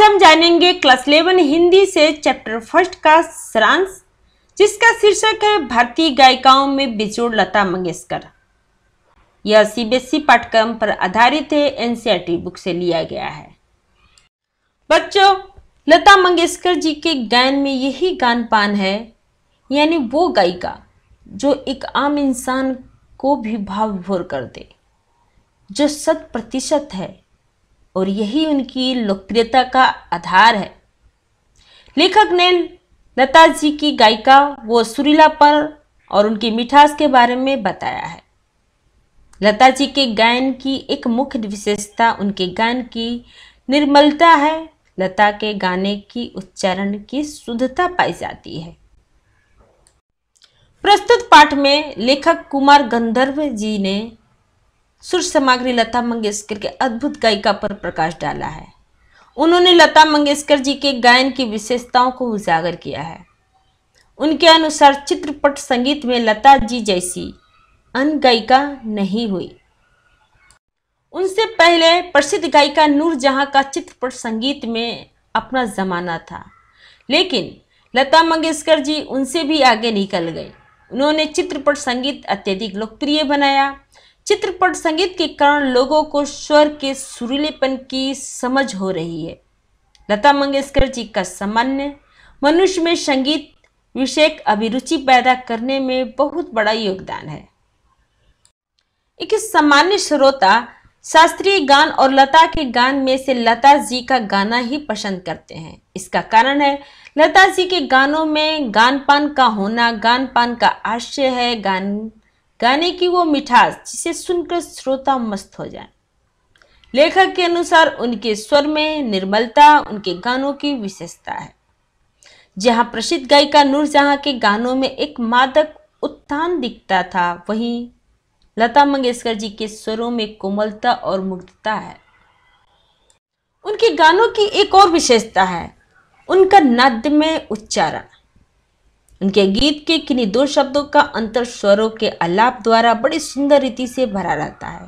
आज हम जानेंगे क्लास इलेवन हिंदी से चैप्टर फर्स्ट का सारांश जिसका शीर्षक है भारतीय गायिकाओं में बिजोड़ लता मंगेशकर यह सीबीएसई e पाठ्यक्रम पर आधारित है एनसीईआरटी बुक e से लिया गया है बच्चों लता मंगेशकर जी के गायन में यही गान पान है यानी वो गायिका जो एक आम इंसान को भी भावभोर कर दे जो शत प्रतिशत है और यही उनकी लोकप्रियता का आधार है लेखक ने लता जी की गायिका वो सुरीलापन और उनकी मिठास के बारे में बताया है लता जी के गायन की एक मुख्य विशेषता उनके गायन की निर्मलता है लता के गाने की उच्चारण की शुद्धता पाई जाती है प्रस्तुत पाठ में लेखक कुमार गंधर्व जी ने सुर सामग्री लता मंगेशकर के अद्भुत गायिका पर प्रकाश डाला है उन्होंने लता मंगेशकर जी के गायन की विशेषताओं को उजागर किया है उनके अनुसार चित्रपट संगीत में लता जी जैसी अन गायिका नहीं हुई उनसे पहले प्रसिद्ध गायिका नूरजहां का चित्रपट संगीत में अपना जमाना था लेकिन लता मंगेशकर जी उनसे भी आगे निकल गए उन्होंने चित्रपट संगीत अत्यधिक लोकप्रिय बनाया चित्रपट संगीत के कारण लोगों को स्वर के सुरीलेपन की समझ हो रही है लता मंगेशकर जी का सामान्य मनुष्य में संगीत विषय अभिरुचि पैदा करने में बहुत बड़ा योगदान है एक सामान्य श्रोता शास्त्रीय गान और लता के गान में से लता जी का गाना ही पसंद करते हैं इसका कारण है लता जी के गानों में गान पान का होना गान पान का आशय है गान गाने की वो मिठास जिसे सुनकर श्रोता मस्त हो जाए लेखक के अनुसार उनके स्वर में निर्मलता उनके गानों की विशेषता है जहां प्रसिद्ध गायिका नूरजहां के गानों में एक मादक उत्थान दिखता था वहीं लता मंगेशकर जी के स्वरों में कोमलता और मुग्धता है उनके गानों की एक और विशेषता है उनका नद्य में उच्चारण उनके गीत के किन्हीं दो शब्दों का अंतर स्वरों के अलाप द्वारा बड़ी सुंदर रीति से भरा रहता है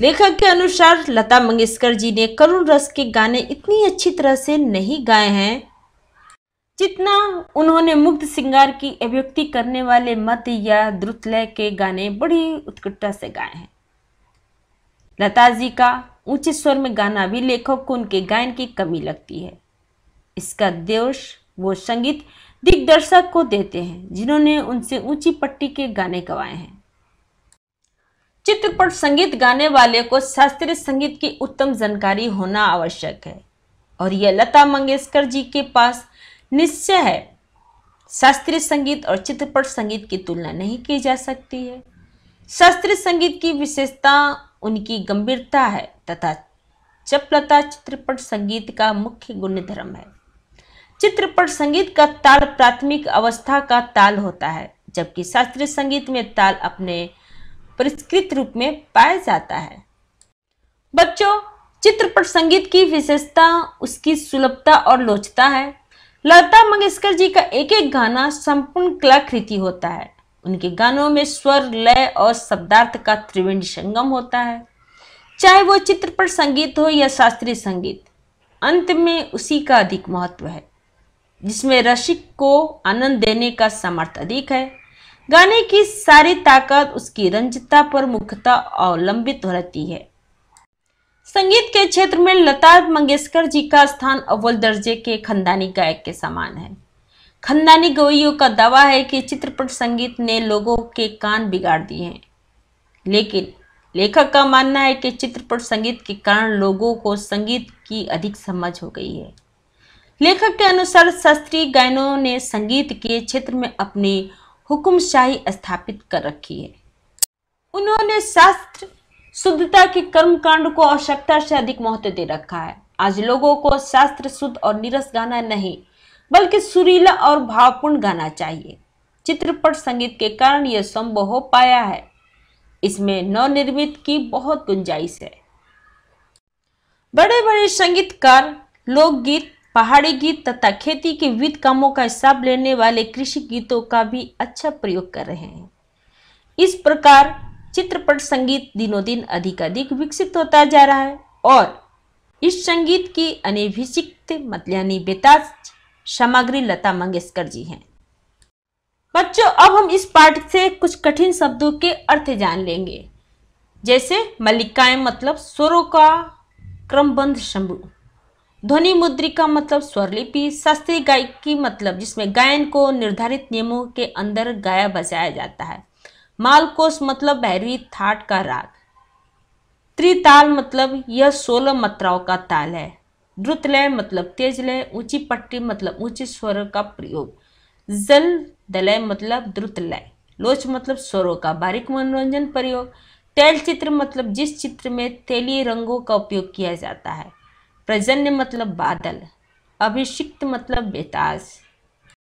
लेखक के अनुसार लता मंगेशकर जी ने करुण रस के गाने इतनी अच्छी तरह से नहीं गाए हैं जितना उन्होंने मुग्ध सिंगार की अभिव्यक्ति करने वाले मत या द्रुतलय के गाने बड़ी उत्कृष्टता से गाए हैं लता जी का ऊंचे स्वर में गाना भी लेखक को उनके गायन की कमी लगती है इसका दोष वो संगीत दिग्दर्शक को देते हैं जिन्होंने उनसे ऊंची पट्टी के गाने गवाए हैं चित्रपट संगीत गाने वाले को शास्त्रीय संगीत की उत्तम जानकारी होना आवश्यक है और यह लता मंगेशकर जी के पास निश्चय है शास्त्रीय संगीत और चित्रपट संगीत की तुलना नहीं की जा सकती है शास्त्रीय संगीत की विशेषता उनकी गंभीरता है तथा चपलता चित्रपट संगीत का मुख्य गुणधर्म है चित्रपट संगीत का ताल प्राथमिक अवस्था का ताल होता है जबकि शास्त्रीय संगीत में ताल अपने परिष्कृत रूप में पाया जाता है बच्चों चित्रपट संगीत की विशेषता उसकी सुलभता और लोचता है लता मंगेशकर जी का एक एक गाना संपूर्ण कलाकृति होता है उनके गानों में स्वर लय और शब्दार्थ का त्रिवेणी संगम होता है चाहे वो चित्रपट संगीत हो या शास्त्रीय संगीत अंत में उसी का अधिक महत्व है जिसमें रसिक को आनंद देने का सामर्थ्य अधिक है गाने की सारी ताकत उसकी रंजता पर मुख्यतः अवलंबित रहती है संगीत के क्षेत्र में लता मंगेशकर जी का स्थान अव्वल दर्जे के खानदानी गायक के समान है खानदानी गवैयों का दावा है कि चित्रपट संगीत ने लोगों के कान बिगाड़ दिए हैं लेकिन लेखक का मानना है कि चित्रपट संगीत के कारण लोगों को संगीत की अधिक समझ हो गई है लेखक के अनुसार शास्त्रीय गायनों ने संगीत के क्षेत्र में अपनी हुक्मशाही स्थापित कर रखी है उन्होंने शास्त्र शुद्धता के कर्मकांड को आवश्यकता से अधिक महत्व दे रखा है आज लोगों को शास्त्र शुद्ध और नीरस गाना नहीं बल्कि सुरीला और भावपूर्ण गाना चाहिए चित्रपट संगीत के कारण यह संभव हो पाया है इसमें नवनिर्मित की बहुत गुंजाइश है बड़े बड़े संगीतकार लोकगीत पहाड़ी गीत तथा खेती के विविध कामों का हिसाब लेने वाले कृषि गीतों का भी अच्छा प्रयोग कर रहे हैं इस प्रकार चित्रपट संगीत दिनों दिन अधिक विकसित होता जा रहा है और इस संगीत की अनिभिषिक्त मतलानी बेताज सामग्री लता मंगेशकर जी हैं बच्चों अब हम इस पाठ से कुछ कठिन शब्दों के अर्थ जान लेंगे जैसे मल्लिकाएं मतलब स्वरों का क्रमबंध समूह ध्वनि मुद्रिका मतलब स्वरलिपि शास्त्रीय गायकी मतलब जिसमें गायन को निर्धारित नियमों के अंदर गाया बजाया जाता है मालकोश मतलब भैरवी थाट का राग त्रिताल मतलब यह सोलह मात्राओं का ताल है द्रुत लय मतलब तेज लय ऊंची पट्टी मतलब ऊंचे स्वर का प्रयोग जल दलय मतलब द्रुत लय लोच मतलब स्वरों का बारीक मनोरंजन प्रयोग तेल चित्र मतलब जिस चित्र में तेली रंगों का उपयोग किया जाता है प्रजन्य मतलब बादल अभिषिक्त मतलब बेताज